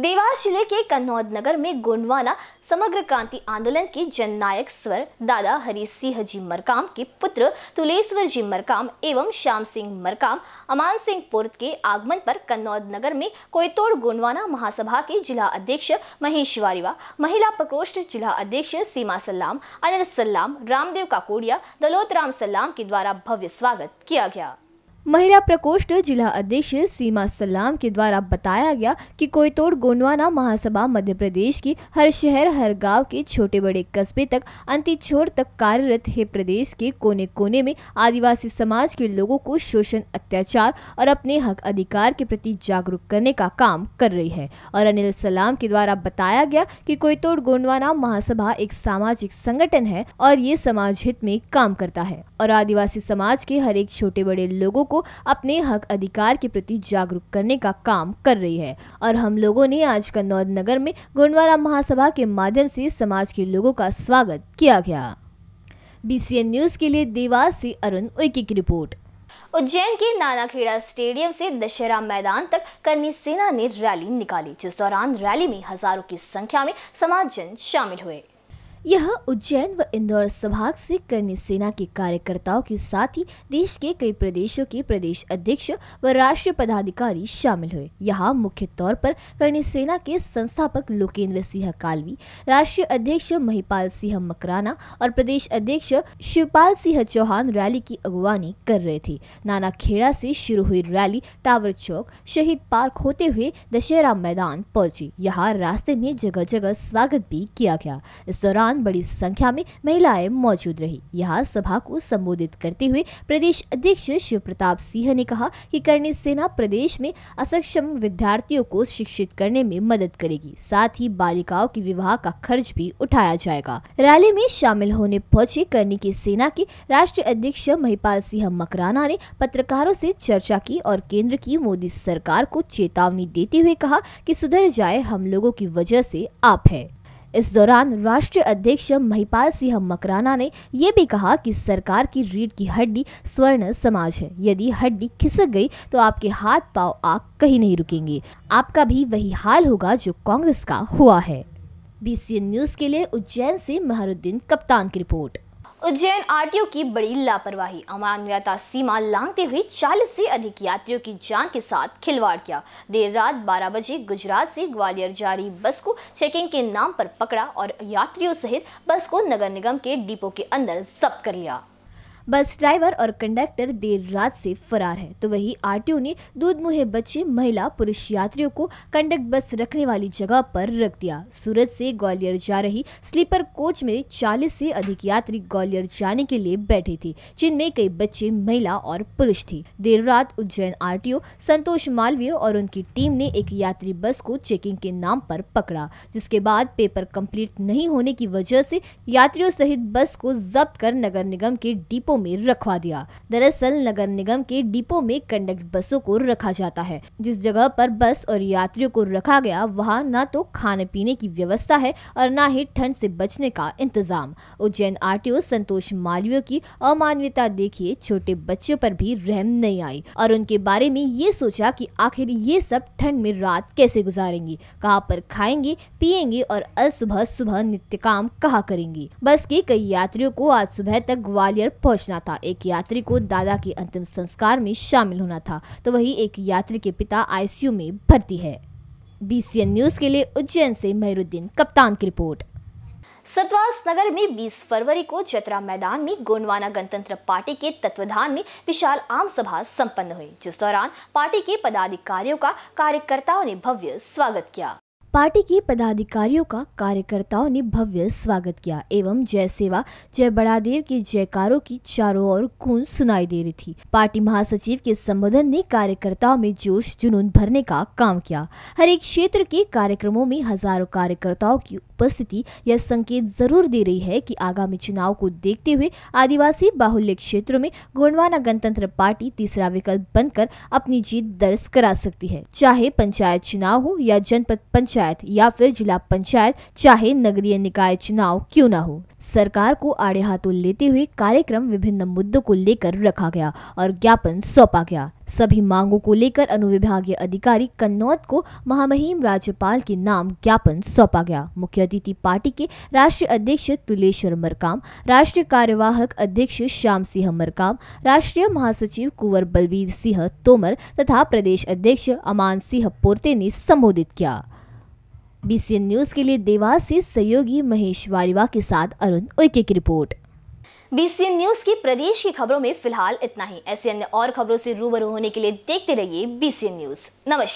देवास जिले के कन्नौद नगर में गोंडवाना समग्र क्रांति आंदोलन के जननायक स्वर दादा हरी सिंह जी मरकाम के पुत्र तुलेश्वर जी मरकाम एवं श्याम सिंह मरकाम अमान सिंह पुरत के आगमन पर कन्नौद नगर में कोयतोड़ गोंडवाना महासभा के जिला अध्यक्ष महेश वारिवा महिला प्रकोष्ठ जिला अध्यक्ष सीमा सलाम अनिल सलाम रामदेव काकोड़िया दलोत राम सलाम के द्वारा भव्य स्वागत किया गया महिला प्रकोष्ठ जिला अध्यक्ष सीमा सलाम के द्वारा बताया गया कि कोयतोड़ गोंडवाना महासभा मध्य प्रदेश की हर शहर हर गांव के छोटे बड़े कस्बे तक अंतिम छोर तक कार्यरत है प्रदेश के कोने कोने में आदिवासी समाज के लोगों को शोषण अत्याचार और अपने हक अधिकार के प्रति जागरूक करने का काम कर रही है और अनिल सलाम के द्वारा बताया गया कोई कोयतोड़ गोंडवाना महासभा एक सामाजिक संगठन है और ये समाज हित में काम करता है और आदिवासी समाज के हर एक छोटे बड़े लोगों को को अपने हक अधिकार के प्रति जागरूक करने का काम कर रही है और हम लोगों ने आज कन्नौज नगर में गोंडवाना महासभा के माध्यम से समाज के लोगों का स्वागत किया गया बीसीएन न्यूज के लिए देवास से अरुण उइके की रिपोर्ट उज्जैन के नानाखेड़ा स्टेडियम से दशहरा मैदान तक करनी सेना ने रैली निकाली जिस दौरान रैली में हजारों की संख्या में समाजजन शामिल हुए यह उज्जैन व इंदौर संभाग से करनी सेना के कार्यकर्ताओं के साथ ही देश के कई प्रदेशों के प्रदेश अध्यक्ष व राष्ट्रीय पदाधिकारी शामिल हुए यहाँ मुख्य तौर पर करनी सेना के संस्थापक लोकेंद्र सिंह कालवी राष्ट्रीय अध्यक्ष महिपाल सिंह मकराना और प्रदेश अध्यक्ष शिवपाल सिंह चौहान रैली की अगुवानी कर रहे थे नाना खेड़ा से शुरू हुई रैली टावर चौक शहीद पार्क होते हुए दशहरा मैदान पहुंची यहाँ रास्ते में जगह जगह स्वागत भी किया गया इस दौरान दौरान बड़ी संख्या में महिलाएं मौजूद रही यहाँ सभा को संबोधित करते हुए प्रदेश अध्यक्ष शिव प्रताप सिंह ने कहा कि करणी सेना प्रदेश में असक्षम विद्यार्थियों को शिक्षित करने में मदद करेगी साथ ही बालिकाओं के विवाह का खर्च भी उठाया जाएगा रैली में शामिल होने पहुँचे करनी की सेना के राष्ट्रीय अध्यक्ष महिपाल सिंह मकराना ने पत्रकारों ऐसी चर्चा की और केंद्र की मोदी सरकार को चेतावनी देते हुए कहा की सुधर जाए हम लोगों की वजह से आप है इस दौरान राष्ट्रीय अध्यक्ष महिपाल सिंह मकराना ने यह भी कहा कि सरकार की रीढ़ की हड्डी स्वर्ण समाज है यदि हड्डी खिसक गई तो आपके हाथ पाव आग कहीं नहीं रुकेंगे आपका भी वही हाल होगा जो कांग्रेस का हुआ है बी न्यूज के लिए उज्जैन से महरुद्दीन कप्तान की रिपोर्ट उज्जैन आरटीओ की बड़ी लापरवाही अमानवीयता सीमा लांघते हुए 40 से अधिक यात्रियों की जान के साथ खिलवाड़ किया देर रात 12 बजे गुजरात से ग्वालियर जारी बस को चेकिंग के नाम पर पकड़ा और यात्रियों सहित बस को नगर निगम के डिपो के अंदर जब्त कर लिया बस ड्राइवर और कंडक्टर देर रात से फरार है तो वही आरटीओ ने दूध मुहे बच्चे महिला पुरुष यात्रियों को कंडक्ट बस रखने वाली जगह पर रख दिया सूरत से ग्वालियर जा रही स्लीपर कोच में चालीस से अधिक यात्री ग्वालियर जाने के लिए बैठे थे जिनमें कई बच्चे महिला और पुरुष थे देर रात उज्जैन आर संतोष मालवीय और उनकी टीम ने एक यात्री बस को चेकिंग के नाम पर पकड़ा जिसके बाद पेपर कम्प्लीट नहीं होने की वजह से यात्रियों सहित बस को जब्त कर नगर निगम के डिपो डिपो में रखवा दिया दरअसल नगर निगम के डिपो में कंडक्ट बसों को रखा जाता है जिस जगह पर बस और यात्रियों को रखा गया वहाँ न तो खाने पीने की व्यवस्था है और न ही ठंड से बचने का इंतजाम उज्जैन आर संतोष मालवीय की अमानवीयता देखिए छोटे बच्चों पर भी रहम नहीं आई और उनके बारे में ये सोचा कि आखिर ये सब ठंड में रात कैसे गुजारेंगी कहाँ पर खाएंगे पियेंगे और अल सुबह सुबह नित्य काम कहा करेंगी बस के कई यात्रियों को आज सुबह तक ग्वालियर पहुँच पहुंचना था एक यात्री को दादा के अंतिम संस्कार में शामिल होना था तो वही एक यात्री के पिता आईसीयू में भर्ती है बीसीएन न्यूज के लिए उज्जैन से महरुद्दीन कप्तान की रिपोर्ट सतवास नगर में 20 फरवरी को जतरा मैदान में गोंडवाना गणतंत्र पार्टी के तत्वधान में विशाल आम सभा संपन्न हुई जिस दौरान पार्टी के पदाधिकारियों का कार्यकर्ताओं ने भव्य स्वागत किया पार्टी के पदाधिकारियों का कार्यकर्ताओं ने भव्य स्वागत किया एवं जय सेवा जय देव के जयकारों की चारों ओर गूंज सुनाई दे रही थी पार्टी महासचिव के संबोधन ने कार्यकर्ताओं में जोश जुनून भरने का काम किया हर एक क्षेत्र के कार्यक्रमों में हजारों कार्यकर्ताओं की उपस्थिति यह संकेत जरूर दे रही है कि आगामी चुनाव को देखते हुए आदिवासी बाहुल्य क्षेत्रों में गोंडवाना गणतंत्र पार्टी तीसरा विकल्प बनकर अपनी जीत दर्ज करा सकती है चाहे पंचायत चुनाव हो या जनपद पंचायत या फिर जिला पंचायत चाहे नगरीय निकाय चुनाव क्यों ना हो सरकार को आड़े हाथों लेते हुए कार्यक्रम विभिन्न मुद्दों को लेकर रखा गया और ज्ञापन सौंपा गया सभी मांगों को लेकर अनुविभागीय अधिकारी कन्नौत को महामहिम राज्यपाल के नाम ज्ञापन सौंपा गया मुख्य अतिथि पार्टी के राष्ट्रीय अध्यक्ष तुलेश्वर मरकाम राष्ट्रीय कार्यवाहक अध्यक्ष श्याम सिंह मरकाम राष्ट्रीय महासचिव कुंवर बलबीर सिंह तोमर तथा प्रदेश अध्यक्ष अमान सिंह पोर्ते ने संबोधित किया बीसीएन न्यूज के लिए देवास से सहयोगी महेश वालिवा के साथ अरुण उइके की रिपोर्ट बीसीएन न्यूज की प्रदेश की खबरों में फिलहाल इतना ही ऐसी अन्य और खबरों से रूबरू होने के लिए देखते रहिए बीसीएन न्यूज नमस्कार